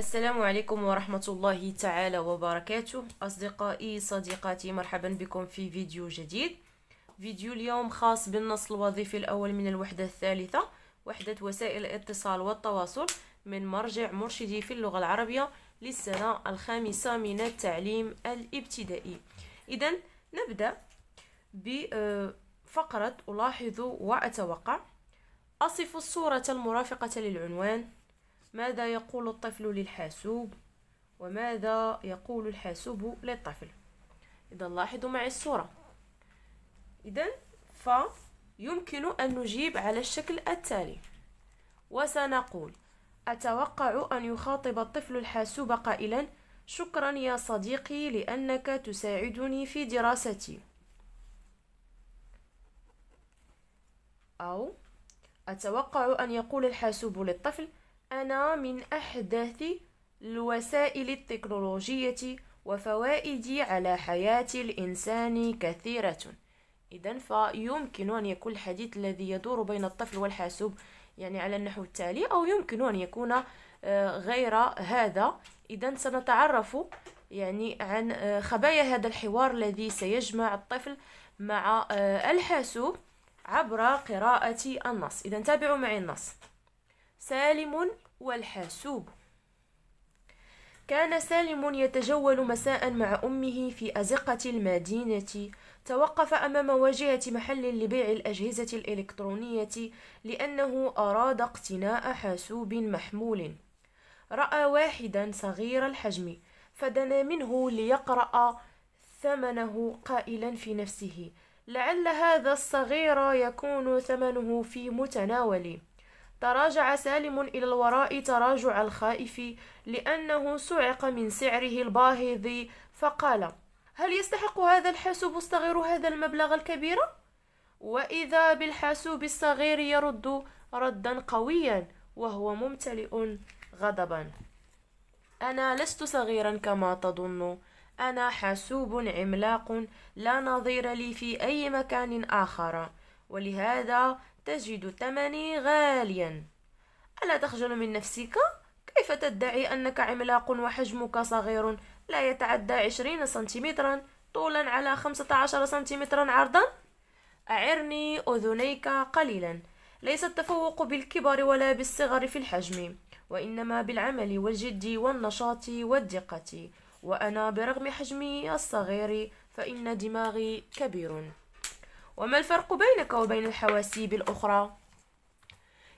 السلام عليكم ورحمة الله تعالى وبركاته أصدقائي صديقاتي مرحبا بكم في فيديو جديد فيديو اليوم خاص بالنص الوظيفي الأول من الوحدة الثالثة وحدة وسائل الاتصال والتواصل من مرجع مرشدي في اللغة العربية للسنة الخامسة من التعليم الابتدائي إذا نبدأ بفقرة ألاحظ وأتوقع أصف الصورة المرافقة للعنوان ماذا يقول الطفل للحاسوب وماذا يقول الحاسوب للطفل إذا لاحظوا معي الصورة إذا ف يمكن أن نجيب على الشكل التالي وسنقول أتوقع أن يخاطب الطفل الحاسوب قائلا شكرا يا صديقي لأنك تساعدني في دراستي أو أتوقع أن يقول الحاسوب للطفل أنا من أحدث الوسائل التكنولوجية وفوائدي على حياة الإنسان كثيرة إذا فيمكن أن يكون الحديث الذي يدور بين الطفل والحاسوب يعني على النحو التالي أو يمكن أن يكون آه، غير هذا إذا سنتعرف يعني عن آه، خبايا هذا الحوار الذي سيجمع الطفل مع آه، الحاسوب عبر قراءة النص إذا تابعوا معي النص سالم والحاسوب كان سالم يتجول مساء مع أمه في أزقة المدينة توقف أمام واجهة محل لبيع الأجهزة الإلكترونية لأنه أراد اقتناء حاسوب محمول رأى واحدا صغير الحجم فدنا منه ليقرأ ثمنه قائلا في نفسه لعل هذا الصغير يكون ثمنه في متناولي تراجع سالم إلى الوراء تراجع الخائف لأنه صعق من سعره الباهظ فقال هل يستحق هذا الحاسوب الصغير هذا المبلغ الكبير؟ وإذا بالحاسوب الصغير يرد ردا قويا وهو ممتلئ غضبا أنا لست صغيرا كما تظن أنا حاسوب عملاق لا نظير لي في أي مكان آخر ولهذا تجد ثمني غاليا ألا تخجل من نفسك؟ كيف تدعي أنك عملاق وحجمك صغير لا يتعدى عشرين سنتيمترا طولا على خمسة عشر سنتيمترا عرضا؟ أعرني أذنيك قليلا ليس التفوق بالكبر ولا بالصغر في الحجم وإنما بالعمل والجد والنشاط والدقة وأنا برغم حجمي الصغير فإن دماغي كبير وما الفرق بينك وبين الحواسيب الأخرى؟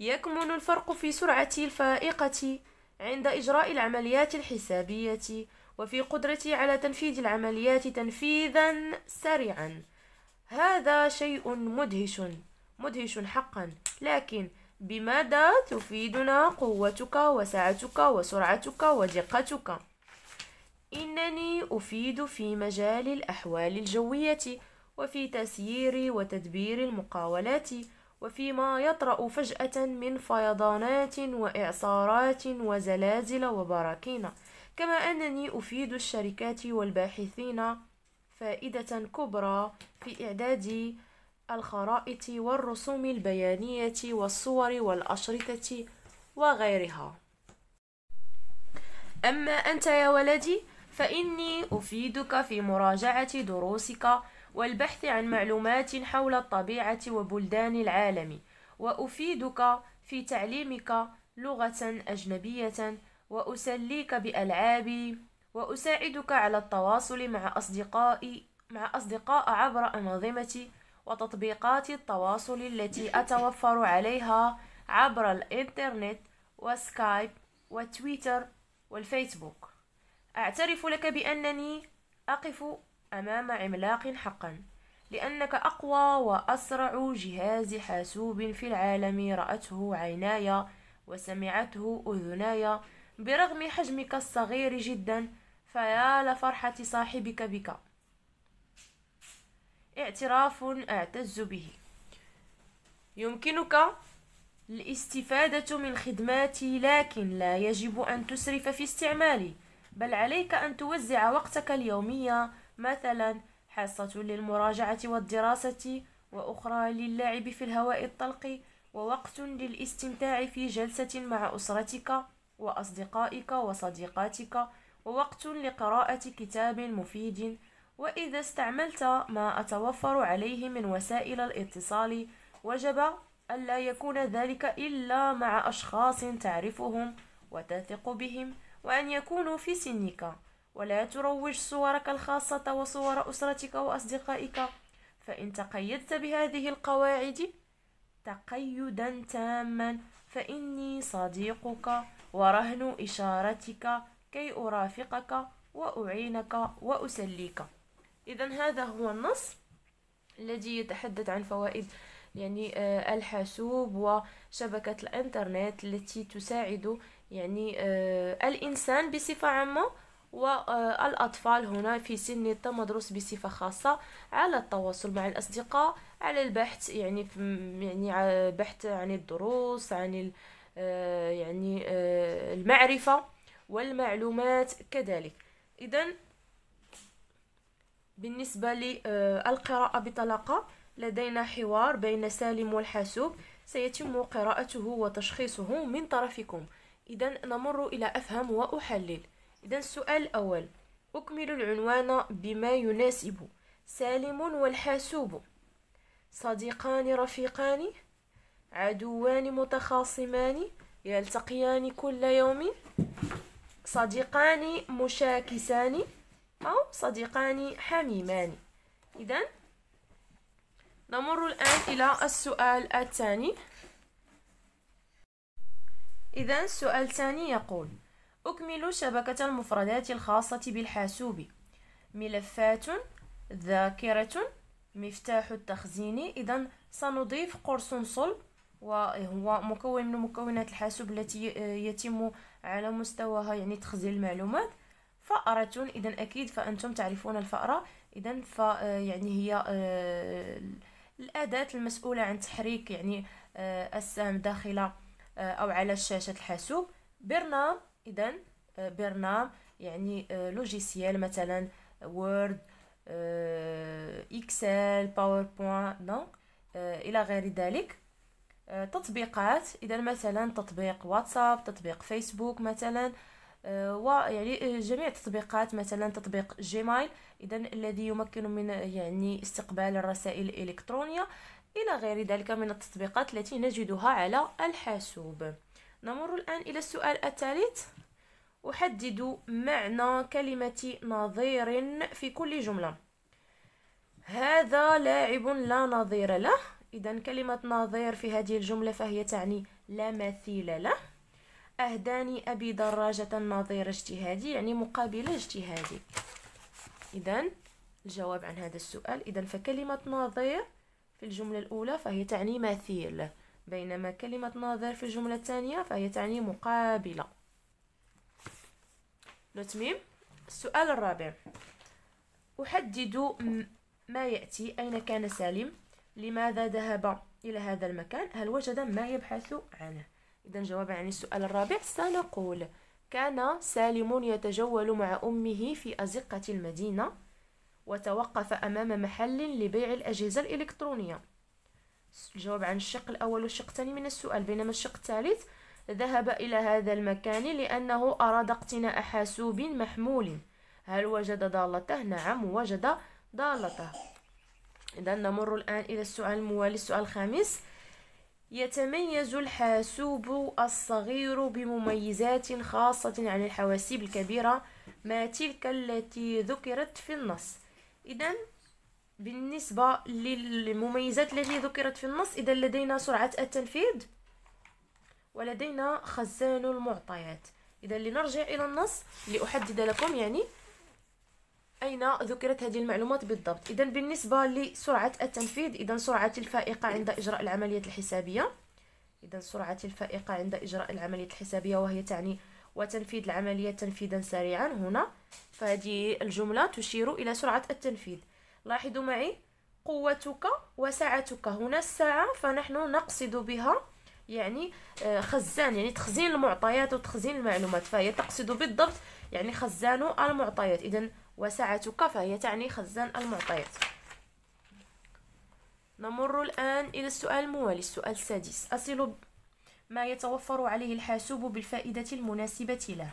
يكمن الفرق في سرعة الفائقة عند إجراء العمليات الحسابية وفي قدرتي على تنفيذ العمليات تنفيذا سريعا هذا شيء مدهش مدهش حقا لكن بماذا تفيدنا قوتك وسعتك وسرعتك ودقتك انني افيد في مجال الاحوال الجويه وفي تسيير وتدبير المقاولات وفيما يطرأ فجأة من فيضانات وإعصارات وزلازل وبراكين كما أنني أفيد الشركات والباحثين فائدة كبرى في إعداد الخرائط والرسوم البيانية والصور والأشرطة وغيرها أما أنت يا ولدي فإني أفيدك في مراجعة دروسك والبحث عن معلومات حول الطبيعة وبلدان العالم وأفيدك في تعليمك لغة أجنبية وأسليك بألعابي وأساعدك على التواصل مع أصدقائي مع أصدقاء عبر أنظمتي وتطبيقات التواصل التي أتوفر عليها عبر الإنترنت وسكايب وتويتر والفيسبوك أعترف لك بأنني أقف أمام عملاق حقا لأنك أقوى وأسرع جهاز حاسوب في العالم رأته عيناي وسمعته أذناي برغم حجمك الصغير جدا فيا لفرحة صاحبك بك اعتراف أعتز به يمكنك الاستفادة من خدماتي لكن لا يجب أن تسرف في استعمالي بل عليك أن توزع وقتك اليومي مثلا حصة للمراجعة والدراسة وأخرى للعب في الهواء الطلق ووقت للاستمتاع في جلسة مع أسرتك وأصدقائك وصديقاتك ووقت لقراءة كتاب مفيد وإذا استعملت ما أتوفر عليه من وسائل الاتصال وجب ألا يكون ذلك إلا مع أشخاص تعرفهم وتثق بهم وأن يكونوا في سنك ولا تروج صورك الخاصة وصور أسرتك وأصدقائك فإن تقيدت بهذه القواعد تقيدا تاما فإني صديقك ورهن إشارتك كي أرافقك وأعينك وأسليك إذا هذا هو النص الذي يتحدث عن فوائد يعني آه، الحاسوب وشبكة الإنترنت التي تساعد يعني آه، الإنسان بصفة عامة والأطفال آه، هنا في سن التمدرس بصفة خاصة على التواصل مع الأصدقاء على البحث يعني يعني بحث عن الدروس عن آه، يعني آه، المعرفة والمعلومات كذلك إذا بالنسبة للقراءة بطلاقة لدينا حوار بين سالم والحاسوب سيتم قراءته وتشخيصه من طرفكم إذا نمر إلى أفهم وأحلل إذا السؤال الأول أكمل العنوان بما يناسب سالم والحاسوب صديقان رفيقان عدوان متخاصمان يلتقيان كل يوم صديقان مشاكسان أو صديقان حميمان إذا نمر الآن إلى السؤال الثاني إذا السؤال الثاني يقول أكمل شبكة المفردات الخاصة بالحاسوب ملفات ذاكرة مفتاح التخزين إذا سنضيف قرص صلب وهو مكون من مكونات الحاسوب التي يتم على مستواها يعني تخزين المعلومات فأرة إذا أكيد فأنتم تعرفون الفأرة إذا ف يعني هي آه، الأداة المسؤولة عن تحريك يعني آه، السهم داخل آه، أو على شاشة الحاسوب برنامج اذا آه، برنام يعني لوجيسيال آه، مثلا وورد اكسل باوربوينت دونك الى غير ذلك آه، تطبيقات اذا مثلا تطبيق واتساب تطبيق فيسبوك مثلا ويعني جميع التطبيقات مثلا تطبيق جيمايل اذا الذي يمكن من يعني استقبال الرسائل الالكترونيه الى غير ذلك من التطبيقات التي نجدها على الحاسوب نمر الآن إلى السؤال الثالث أحدد معنى كلمة نظير في كل جملة هذا لاعب لا نظير له إذا كلمة نظير في هذه الجملة فهي تعني لا مثيل له أهداني أبي دراجة نظير اجتهادي يعني مقابل اجتهادي إذا الجواب عن هذا السؤال إذا فكلمة نظير في الجملة الأولى فهي تعني مثيل بينما كلمة ناظر في الجملة الثانية فهي تعني مقابلة نتميم السؤال الرابع أحدد ما يأتي أين كان سالم لماذا ذهب إلى هذا المكان هل وجد ما يبحث عنه إذا جوابا عن يعني السؤال الرابع سنقول كان سالم يتجول مع أمه في أزقة المدينة وتوقف أمام محل لبيع الأجهزة الإلكترونية الجواب عن الشق الأول والشق الثاني من السؤال بينما الشق الثالث ذهب إلى هذا المكان لأنه أراد اقتناء حاسوب محمول هل وجد ضالته؟ نعم وجد ضالته إذا نمر الآن إلى السؤال الموالي السؤال الخامس يتميز الحاسوب الصغير بمميزات خاصة عن الحواسيب الكبيرة ما تلك التي ذكرت في النص إذا بالنسبة للمميزات التي ذكرت في النص إذا لدينا سرعة التنفيذ ولدينا خزان المعطيات إذا لنرجع إلى النص لأحدد لكم يعني أين ذكرت هذه المعلومات بالضبط إذا بالنسبة لسرعة التنفيذ إذا سرعة الفائقة عند إجراء العملية الحسابية إذا سرعة الفائقة عند إجراء العملية الحسابية وهي تعني وتنفيذ العملية تنفيذا سريعا هنا فهذه الجملة تشير إلى سرعة التنفيذ لاحظوا معي قوتك وسعتك هنا الساعة فنحن نقصد بها يعني آه، خزان يعني تخزين المعطيات وتخزين المعلومات فهي تقصد بالضبط يعني خزان المعطيات إذا وسعتك فهي تعني خزان المعطيات نمر الآن إلى السؤال الموالي السؤال السادس أصل ما يتوفر عليه الحاسوب بالفائدة المناسبة له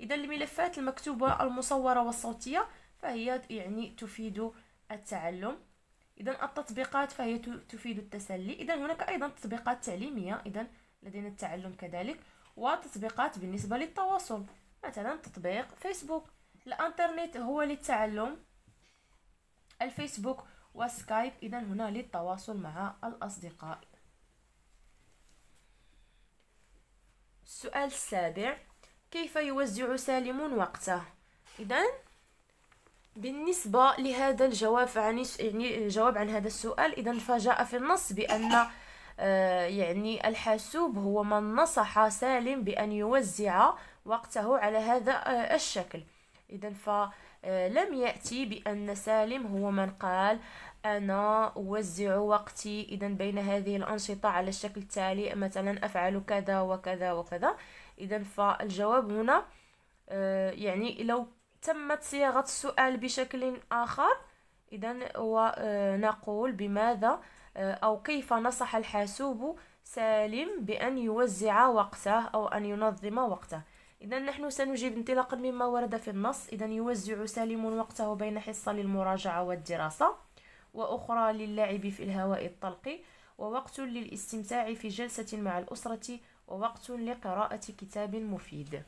إذا الملفات المكتوبة المصورة والصوتية فهي يعني تفيد التعلم إذا التطبيقات فهي تفيد التسلي إذا هناك أيضا تطبيقات تعليمية إذا لدينا التعلم كذلك وتطبيقات بالنسبة للتواصل مثلا تطبيق فيسبوك الانترنت هو للتعلم الفيسبوك وسكايب إذا هنا للتواصل مع الأصدقاء السؤال السابع كيف يوزع سالم وقته إذا بالنسبة لهذا الجواب عن يعني الجواب عن هذا السؤال إذا فجاء في النص بأن آه، يعني الحاسوب هو من نصح سالم بأن يوزع وقته على هذا آه، الشكل إذا فلم آه، يأتي بأن سالم هو من قال أنا أوزع وقتي إذا بين هذه الأنشطة على الشكل التالي مثلا أفعل كذا وكذا وكذا إذا فالجواب هنا يعني لو تمت صياغة السؤال بشكل آخر إذا آه، ونقول نقول بماذا آه، أو كيف نصح الحاسوب سالم بأن يوزع وقته أو أن ينظم وقته إذا نحن سنجيب انطلاقا مما ورد في النص إذا يوزع سالم وقته بين حصة للمراجعة والدراسة وأخرى للعب في الهواء الطلق ووقت للاستمتاع في جلسة مع الأسرة ووقت لقراءة كتاب مفيد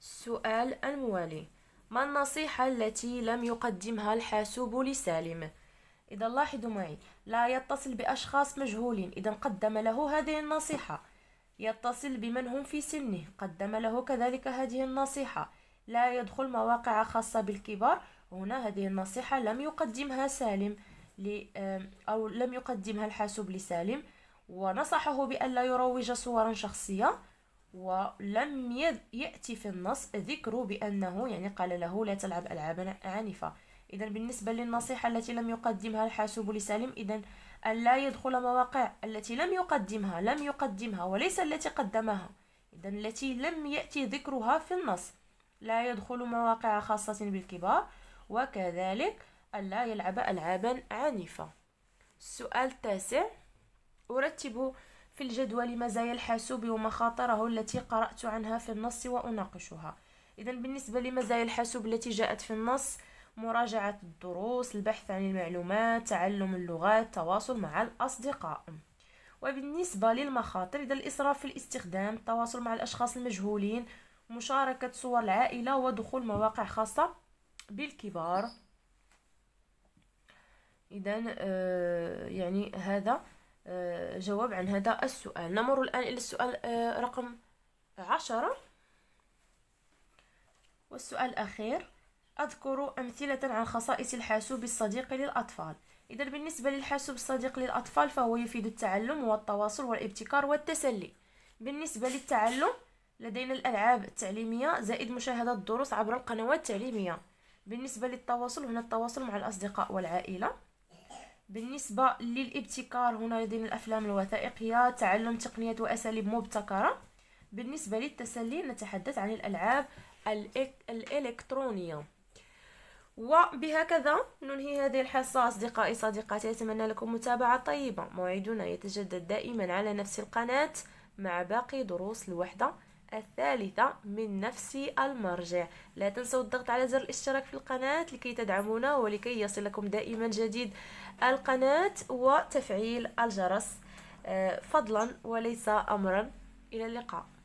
السؤال الموالي ما النصيحة التي لم يقدمها الحاسوب لسالم؟ إذا لاحظوا معي لا يتصل بأشخاص مجهولين إذا قدم له هذه النصيحة يتصل بمن هم في سنه قدم له كذلك هذه النصيحة لا يدخل مواقع خاصة بالكبار هنا هذه النصيحة لم يقدمها سالم أو لم يقدمها الحاسوب لسالم ونصحه بأن لا يروج صورا شخصية ولم يأتي في النص ذكر بأنه يعني قال له لا تلعب ألعابا عنيفة إذا بالنسبة للنصيحة التي لم يقدمها الحاسوب لسالم إذا ألا يدخل مواقع التي لم يقدمها لم يقدمها وليس التي قدمها إذا التي لم يأتي ذكرها في النص لا يدخل مواقع خاصة بالكبار وكذلك ألا يلعب ألعابا عنيفة السؤال التاسع أرتب في الجدول مزايا الحاسوب ومخاطره التي قرأت عنها في النص وأناقشها إذا بالنسبة لمزايا الحاسوب التي جاءت في النص مراجعة الدروس البحث عن المعلومات تعلم اللغات التواصل مع الأصدقاء وبالنسبة للمخاطر إذا الإسراف في الاستخدام التواصل مع الأشخاص المجهولين مشاركة صور العائلة ودخول مواقع خاصة بالكبار إذا آه، يعني هذا آه، جواب عن هذا السؤال نمر الآن إلى السؤال آه، رقم عشرة والسؤال الأخير أذكر أمثلة عن خصائص الحاسوب الصديق للأطفال إذا بالنسبة للحاسوب الصديق للأطفال فهو يفيد التعلم والتواصل والابتكار والتسلي بالنسبة للتعلم لدينا الألعاب التعليمية زائد مشاهدة الدروس عبر القنوات التعليمية بالنسبة للتواصل هنا التواصل مع الأصدقاء والعائلة بالنسبة للابتكار هنا لدينا الأفلام الوثائقية تعلم تقنيات وأساليب مبتكرة بالنسبة للتسلي نتحدث عن الألعاب الإلكترونية وبهكذا ننهي هذه الحصة أصدقائي صديقاتي أتمنى لكم متابعة طيبة موعدنا يتجدد دائما على نفس القناة مع باقي دروس الوحدة الثالثة من نفس المرجع لا تنسوا الضغط على زر الاشتراك في القناة لكي تدعمونا ولكي يصلكم دائما جديد القناة وتفعيل الجرس آه، فضلا وليس أمرا إلى اللقاء